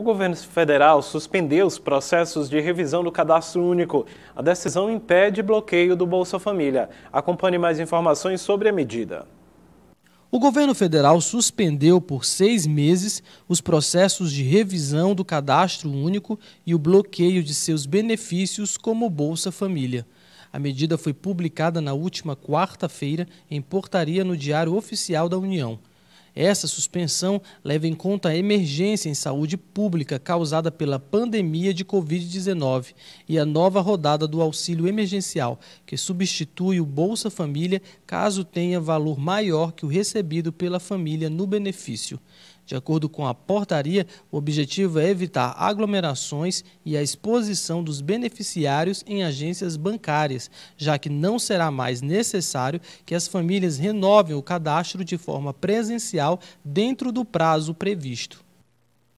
o governo federal suspendeu os processos de revisão do cadastro único. A decisão impede bloqueio do Bolsa Família. Acompanhe mais informações sobre a medida. O governo federal suspendeu por seis meses os processos de revisão do cadastro único e o bloqueio de seus benefícios, como Bolsa Família. A medida foi publicada na última quarta-feira em portaria no Diário Oficial da União. Essa suspensão leva em conta a emergência em saúde pública causada pela pandemia de Covid-19 e a nova rodada do auxílio emergencial, que substitui o Bolsa Família caso tenha valor maior que o recebido pela família no benefício. De acordo com a portaria, o objetivo é evitar aglomerações e a exposição dos beneficiários em agências bancárias, já que não será mais necessário que as famílias renovem o cadastro de forma presencial dentro do prazo previsto.